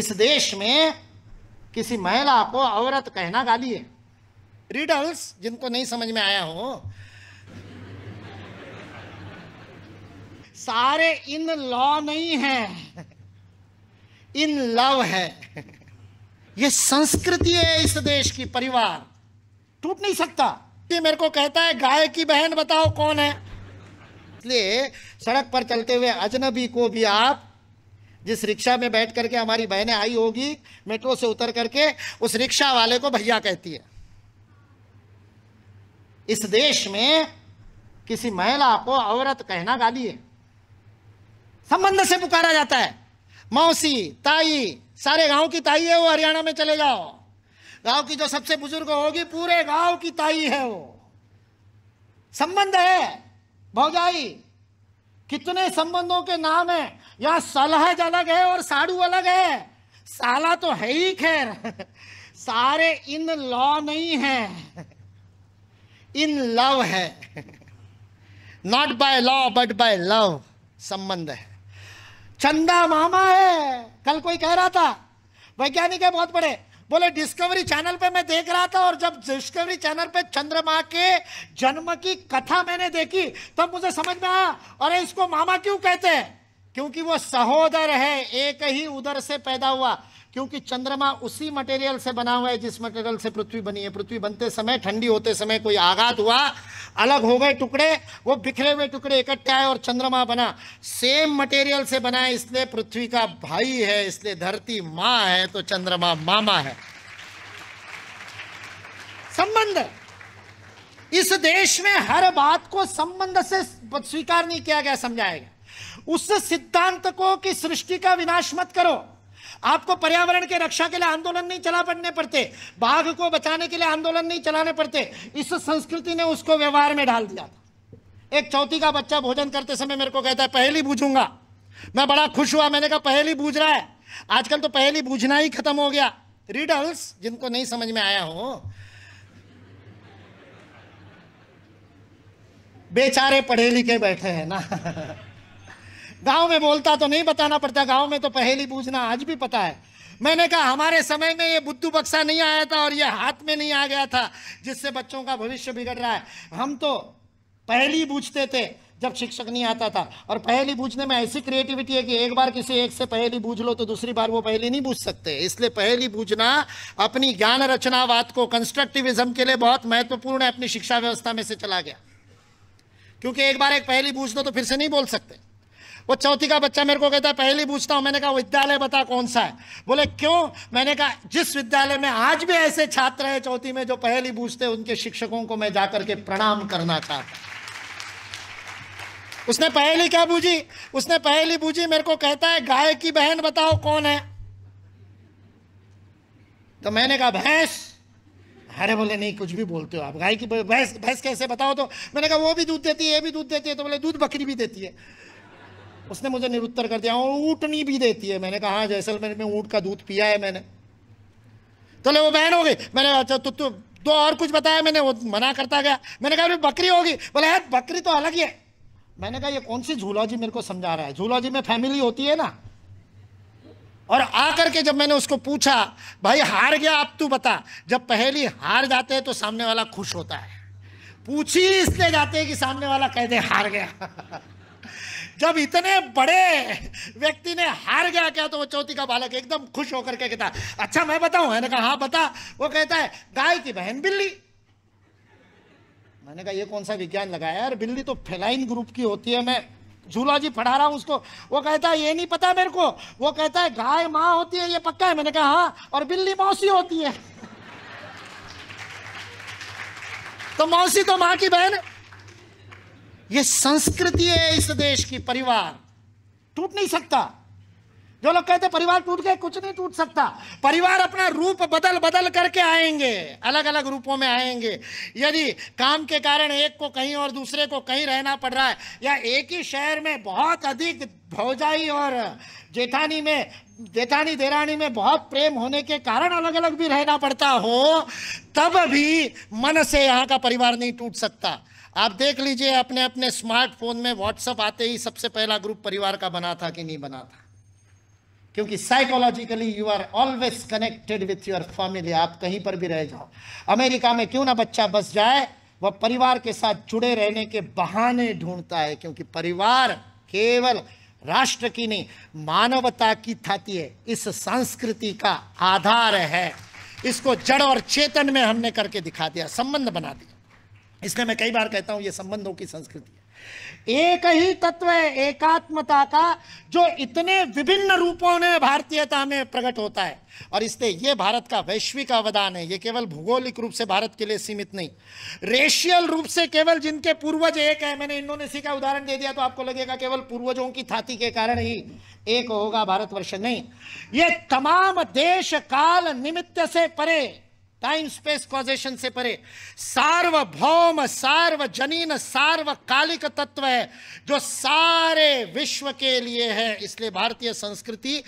इस देश में किसी महिला को औरत कहना गाली है रिडल्स जिनको नहीं समझ में आया हो सारे इन लॉ नहीं है इन लव है ये संस्कृति है इस देश की परिवार टूट नहीं सकता ये मेरे को कहता है गाय की बहन बताओ कौन है इसलिए सड़क पर चलते हुए अजनबी को भी आप जिस रिक्शा में बैठ करके हमारी बहनें आई होगी मेट्रो से उतर करके उस रिक्शा वाले को भैया कहती है इस देश में किसी महिला को औरत कहना गाली है संबंध से पुकारा जाता है मौसी ताई सारे गांव की ताई है वो हरियाणा में चले जाओ गांव की जो सबसे बुजुर्ग होगी पूरे गांव की ताई है वो संबंध है भौजाई कितने संबंधों के नाम है यहाँ सलहज अलग है और साड़ू अलग है साला तो है ही खैर सारे इन लॉ नहीं है इन लव है not by law but by love संबंध है चंदा मामा है कल कोई कह रहा था वैज्ञानिक है बहुत बड़े बोले डिस्कवरी चैनल पे मैं देख रहा था और जब डिस्कवरी चैनल पे चंद्रमा के जन्म की कथा मैंने देखी तब मुझे समझ में आया अरे इसको मामा क्यों कहते हैं क्योंकि वो सहोदर है एक ही उधर से पैदा हुआ क्योंकि चंद्रमा उसी मटेरियल से बना हुआ है जिस मटेरियल से पृथ्वी बनी है पृथ्वी बनते समय ठंडी होते समय कोई आघात हुआ अलग हो गए टुकड़े वो बिखरे हुए टुकड़े इकट्ठे आए और चंद्रमा बना सेम मटेरियल से बना है इसलिए पृथ्वी का भाई है इसलिए धरती माँ है तो चंद्रमा मामा है संबंध इस देश में हर बात को संबंध से स्वीकार नहीं किया गया समझाया गया उस सिद्धांत को कि सृष्टि का विनाश मत करो आपको पर्यावरण के रक्षा के लिए आंदोलन नहीं चला पड़ने पड़ते बाघ को बचाने के लिए आंदोलन नहीं चलाने पड़ते इस संस्कृति ने उसको व्यवहार में डाल दिया एक चौथी का बच्चा भोजन करते समय मेरे को कहता है पहली बूझूंगा मैं बड़ा खुश हुआ मैंने कहा पहली बूझ रहा है आजकल तो पहली बूझना ही खत्म हो गया रिडल्स जिनको नहीं समझ में आया हो बेचारे पढ़े लिखे बैठे हैं ना गांव में बोलता तो नहीं बताना पड़ता गांव में तो पहेली पूछना आज भी पता है मैंने कहा हमारे समय में ये बुद्धू बक्सा नहीं आया था और ये हाथ में नहीं आ गया था जिससे बच्चों का भविष्य बिगड़ रहा है हम तो पहली पूछते थे जब शिक्षक नहीं आता था और पहली बूझने में ऐसी क्रिएटिविटी है कि एक बार किसी एक से पहली बूझ लो तो दूसरी बार वो पहली नहीं बूझ सकते इसलिए पहली बूझना अपनी ज्ञान रचनावाद को कंस्ट्रक्टिविज्म के लिए बहुत महत्वपूर्ण है अपनी शिक्षा व्यवस्था में से चला गया क्योंकि एक बार एक पहली बूझ लो तो फिर से नहीं बोल सकते वो चौथी का बच्चा मेरे को कहता है पहली पूछता हूँ मैंने कहा विद्यालय बता कौन सा है बोले क्यों मैंने कहा जिस विद्यालय में आज भी ऐसे छात्र हैं चौथी में जो पहली पूछते उनके शिक्षकों को मैं जाकर के प्रणाम करना चाहता उसने पहली क्या बूझी उसने पहली बूझी मेरे को कहता है गाय की बहन बताओ कौन है तो मैंने कहा भैंस अरे बोले नहीं कुछ भी बोलते हो आप गाय की भैंस भैंस कैसे बताओ तो मैंने कहा वो भी दूध देती है ये भी दूध देती है तो बोले दूध बकरी भी देती है उसने मुझे निरुत्तर कर दिया और ऊँटनी भी देती है मैंने कहा हाँ, जैसलमेर में ऊँट का दूध पिया है मैंने चले तो वो बहन हो गई मैंने अच्छा तो तू तो, तो और कुछ बताया मैंने वो मना करता गया मैंने कहा बकरी होगी बोले यार बकरी तो अलग ही है मैंने कहा ये कौन सी झूलॉजी मेरे को समझा रहा है झूलॉजी में फैमिली होती है ना और आकर के जब मैंने उसको पूछा भाई हार गया अब तू बता जब पहली हार जाते हैं तो सामने वाला खुश होता है पूछी इसलिए जाते हैं कि सामने वाला कह दे हार गया जब इतने बड़े व्यक्ति ने हार गया क्या तो वो चौथी का बालक एकदम खुश होकर के कहता अच्छा मैं बताऊं मैंने कहा हाँ बता वो कहता है गाय की बहन बिल्ली मैंने कहा ये कौन सा विज्ञान लगाया यार बिल्ली तो फेलाइन ग्रुप की होती है मैं झूला जी पढ़ा रहा हूं उसको वो कहता है ये नहीं पता मेरे को वो कहता है गाय माँ होती है ये पक्का है मैंने कहा हाँ और बिल्ली मौसी होती है तो मौसी तो माँ की बहन है ये संस्कृति है इस देश की परिवार टूट नहीं सकता जो लोग कहते परिवार टूट गए कुछ नहीं टूट सकता परिवार अपना रूप बदल बदल करके आएंगे अलग अलग रूपों में आएंगे यदि काम के कारण एक को कहीं और दूसरे को कहीं रहना पड़ रहा है या एक ही शहर में बहुत अधिक भौजाई और जेठानी में जेठानी देरानी में बहुत प्रेम होने के कारण अलग अलग भी रहना पड़ता हो तब भी मन से यहाँ का परिवार नहीं टूट सकता आप देख लीजिए अपने अपने स्मार्टफोन में व्हाट्सअप आते ही सबसे पहला ग्रुप परिवार का बना था कि नहीं बना था क्योंकि psychologically you are always connected with your family आप कहीं पर भी रह जाओ अमेरिका में क्यों ना बच्चा बस जाए वह परिवार के साथ जुड़े रहने के बहाने ढूंढता है क्योंकि परिवार केवल राष्ट्र की नहीं मानवता की थाती है इस संस्कृति का आधार है इसको जड़ और चेतन में हमने करके दिखा दिया संबंध बना दिया इसलिए मैं कई बार कहता हूं ये संबंधों की संस्कृति है एक ही तत्व है एकात्मता का जो इतने विभिन्न रूपों में भारतीयता में प्रकट होता है और इसलिए ये भारत का वैश्विक अवदान है ये केवल भूगोलिक रूप से भारत के लिए सीमित नहीं रेशियल रूप से केवल जिनके पूर्वज एक है मैंने इंडोनेशिया का उदाहरण दे दिया तो आपको लगेगा केवल पूर्वजों की थाती के कारण ही एक होगा भारतवर्ष नहीं ये तमाम देश काल निमित्त से परे टाइम स्पेस कॉजेशन से परे सार्वभौम सार्वजनीन सार्वकालिक तत्व है जो सारे विश्व के लिए है इसलिए भारतीय संस्कृति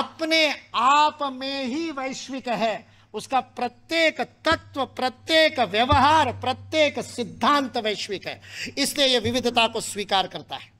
अपने आप में ही वैश्विक है उसका प्रत्येक तत्व प्रत्येक व्यवहार प्रत्येक सिद्धांत वैश्विक है इसलिए यह विविधता को स्वीकार करता है